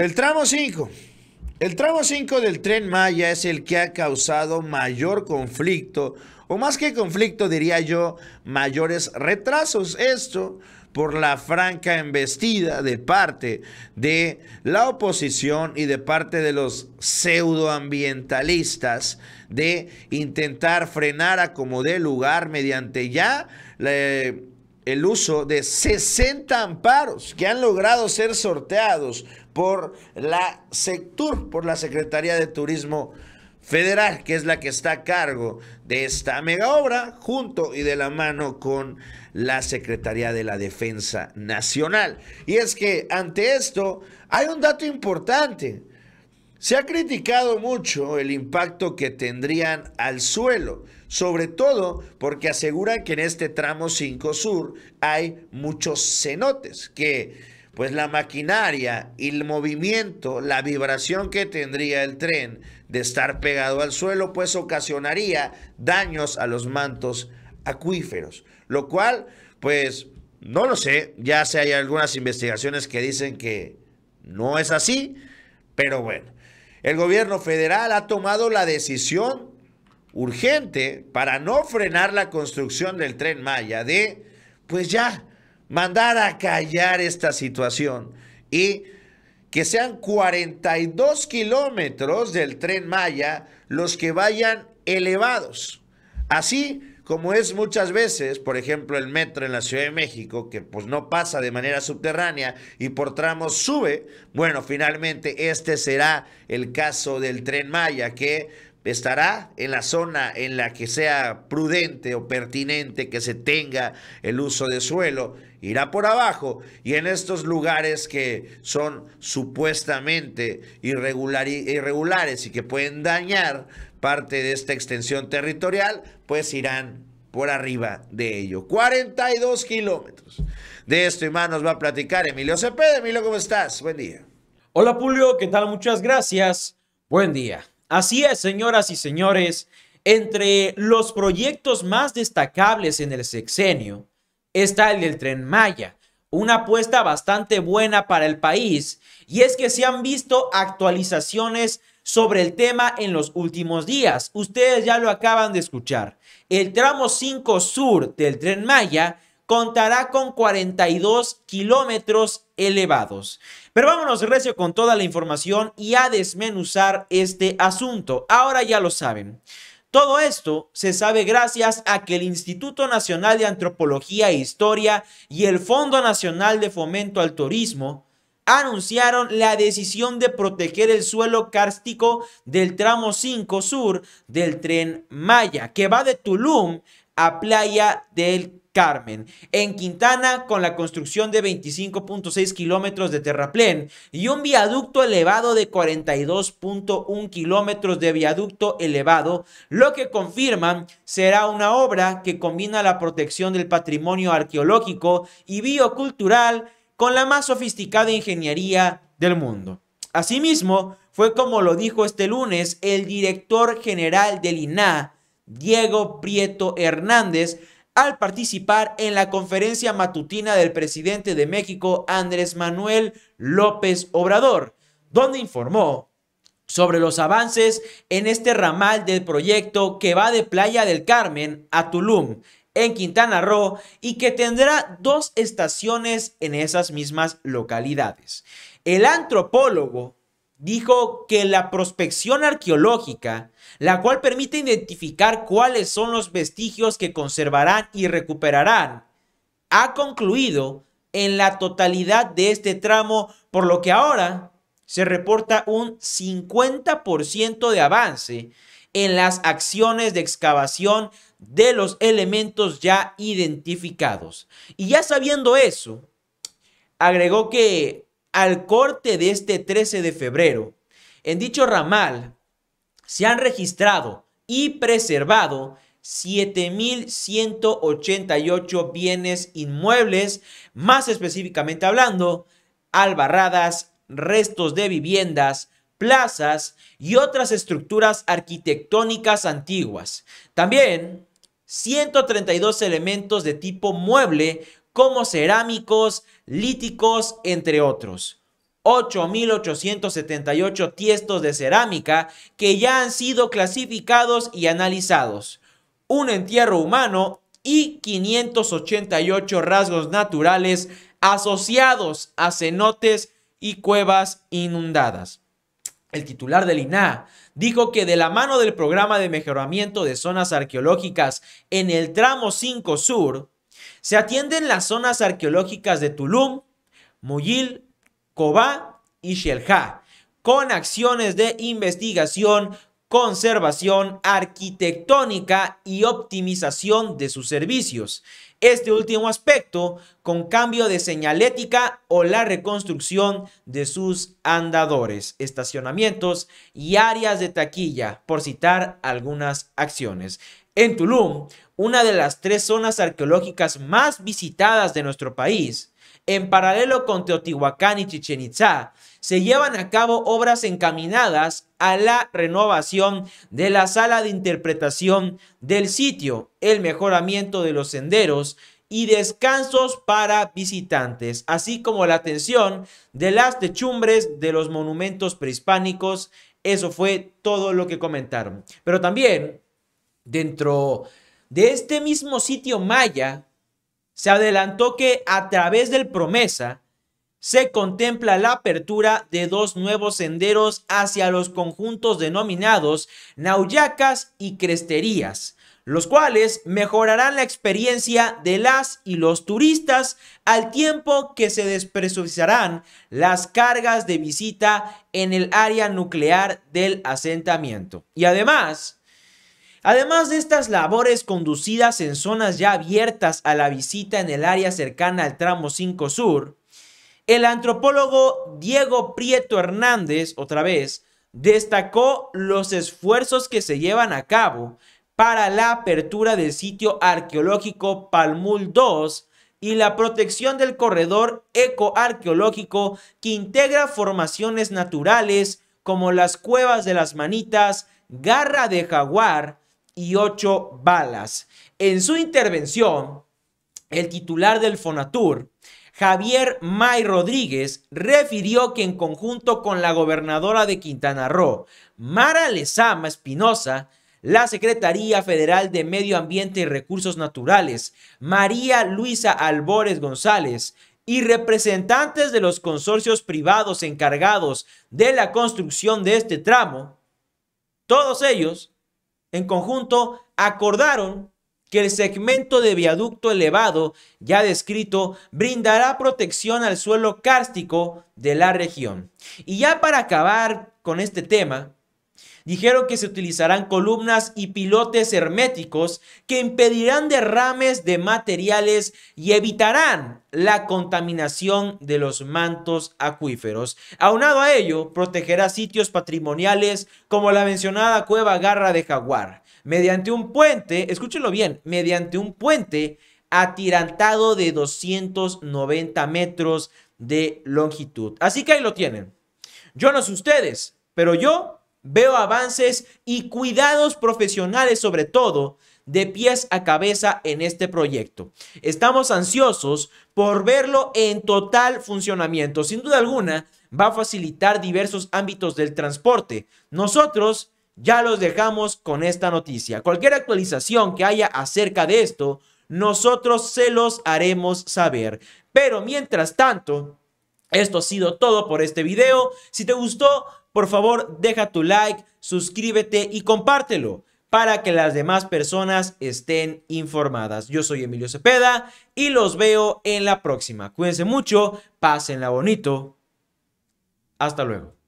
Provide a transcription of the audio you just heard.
El tramo 5. El tramo 5 del tren Maya es el que ha causado mayor conflicto, o más que conflicto diría yo, mayores retrasos. Esto por la franca embestida de parte de la oposición y de parte de los pseudoambientalistas de intentar frenar a como de lugar mediante ya... Eh, el uso de 60 amparos que han logrado ser sorteados por la Sectur, por la Secretaría de Turismo Federal, que es la que está a cargo de esta mega obra, junto y de la mano con la Secretaría de la Defensa Nacional. Y es que ante esto hay un dato importante. Se ha criticado mucho el impacto que tendrían al suelo, sobre todo porque aseguran que en este tramo 5 Sur hay muchos cenotes, que pues la maquinaria y el movimiento, la vibración que tendría el tren de estar pegado al suelo, pues ocasionaría daños a los mantos acuíferos, lo cual pues no lo sé, ya sé, hay algunas investigaciones que dicen que no es así, pero bueno el gobierno federal ha tomado la decisión urgente para no frenar la construcción del tren Maya de, pues ya, mandar a callar esta situación y que sean 42 kilómetros del tren Maya los que vayan elevados. Así como es muchas veces, por ejemplo, el metro en la Ciudad de México, que pues no pasa de manera subterránea y por tramos sube, bueno, finalmente este será el caso del tren Maya, que estará en la zona en la que sea prudente o pertinente que se tenga el uso de suelo irá por abajo y en estos lugares que son supuestamente irregulares y que pueden dañar parte de esta extensión territorial, pues irán por arriba de ello. 42 kilómetros. De esto y más nos va a platicar Emilio Cepeda. Emilio, ¿cómo estás? Buen día. Hola Julio, ¿qué tal? Muchas gracias. Buen día. Así es, señoras y señores, entre los proyectos más destacables en el sexenio, está el del tren Maya, una apuesta bastante buena para el país, y es que se han visto actualizaciones sobre el tema en los últimos días. Ustedes ya lo acaban de escuchar. El tramo 5 sur del tren Maya contará con 42 kilómetros elevados. Pero vámonos recio con toda la información y a desmenuzar este asunto. Ahora ya lo saben. Todo esto se sabe gracias a que el Instituto Nacional de Antropología e Historia y el Fondo Nacional de Fomento al Turismo anunciaron la decisión de proteger el suelo kárstico del tramo 5 sur del tren Maya, que va de Tulum a Playa del Carmen. En Quintana, con la construcción de 25.6 kilómetros de terraplén y un viaducto elevado de 42.1 kilómetros de viaducto elevado, lo que confirman será una obra que combina la protección del patrimonio arqueológico y biocultural con la más sofisticada ingeniería del mundo. Asimismo, fue como lo dijo este lunes el director general del INAH, Diego Prieto Hernández, al participar en la conferencia matutina del presidente de México, Andrés Manuel López Obrador, donde informó sobre los avances en este ramal del proyecto que va de Playa del Carmen a Tulum, en Quintana Roo, y que tendrá dos estaciones en esas mismas localidades. El antropólogo dijo que la prospección arqueológica, la cual permite identificar cuáles son los vestigios que conservarán y recuperarán, ha concluido en la totalidad de este tramo, por lo que ahora se reporta un 50% de avance en las acciones de excavación de los elementos ya identificados. Y ya sabiendo eso, agregó que al corte de este 13 de febrero, en dicho ramal se han registrado y preservado 7.188 bienes inmuebles, más específicamente hablando, albarradas, restos de viviendas, plazas y otras estructuras arquitectónicas antiguas. También 132 elementos de tipo mueble como cerámicos, líticos, entre otros. 8.878 tiestos de cerámica que ya han sido clasificados y analizados, un entierro humano y 588 rasgos naturales asociados a cenotes y cuevas inundadas. El titular del INAH dijo que de la mano del programa de mejoramiento de zonas arqueológicas en el tramo 5 sur, se atienden las zonas arqueológicas de Tulum, Muyil, Cobá y Xeljá, con acciones de investigación, conservación arquitectónica y optimización de sus servicios. Este último aspecto con cambio de señalética o la reconstrucción de sus andadores, estacionamientos y áreas de taquilla, por citar algunas acciones. En Tulum, una de las tres zonas arqueológicas más visitadas de nuestro país, en paralelo con Teotihuacán y Chichen Itzá, se llevan a cabo obras encaminadas a la renovación de la sala de interpretación del sitio, el mejoramiento de los senderos y descansos para visitantes, así como la atención de las techumbres de los monumentos prehispánicos. Eso fue todo lo que comentaron. Pero también Dentro de este mismo sitio maya, se adelantó que a través del promesa se contempla la apertura de dos nuevos senderos hacia los conjuntos denominados Nauyacas y Cresterías, los cuales mejorarán la experiencia de las y los turistas al tiempo que se despresurizarán las cargas de visita en el área nuclear del asentamiento. Y además, Además de estas labores conducidas en zonas ya abiertas a la visita en el área cercana al tramo 5 Sur, el antropólogo Diego Prieto Hernández, otra vez, destacó los esfuerzos que se llevan a cabo para la apertura del sitio arqueológico Palmul 2 y la protección del corredor ecoarqueológico que integra formaciones naturales como las cuevas de las manitas, garra de jaguar, ocho balas. En su intervención, el titular del Fonatur, Javier May Rodríguez, refirió que en conjunto con la gobernadora de Quintana Roo, Mara Lezama Espinosa, la Secretaría Federal de Medio Ambiente y Recursos Naturales, María Luisa Albores González, y representantes de los consorcios privados encargados de la construcción de este tramo, todos ellos en conjunto acordaron que el segmento de viaducto elevado ya descrito brindará protección al suelo kárstico de la región. Y ya para acabar con este tema, Dijeron que se utilizarán columnas y pilotes herméticos que impedirán derrames de materiales y evitarán la contaminación de los mantos acuíferos. Aunado a ello, protegerá sitios patrimoniales como la mencionada cueva Garra de Jaguar, mediante un puente, escúchenlo bien, mediante un puente atirantado de 290 metros de longitud. Así que ahí lo tienen. Yo no sé ustedes, pero yo Veo avances y cuidados profesionales sobre todo de pies a cabeza en este proyecto. Estamos ansiosos por verlo en total funcionamiento. Sin duda alguna, va a facilitar diversos ámbitos del transporte. Nosotros ya los dejamos con esta noticia. Cualquier actualización que haya acerca de esto, nosotros se los haremos saber. Pero mientras tanto, esto ha sido todo por este video. Si te gustó, por favor deja tu like, suscríbete y compártelo para que las demás personas estén informadas. Yo soy Emilio Cepeda y los veo en la próxima. Cuídense mucho, pásenla bonito. Hasta luego.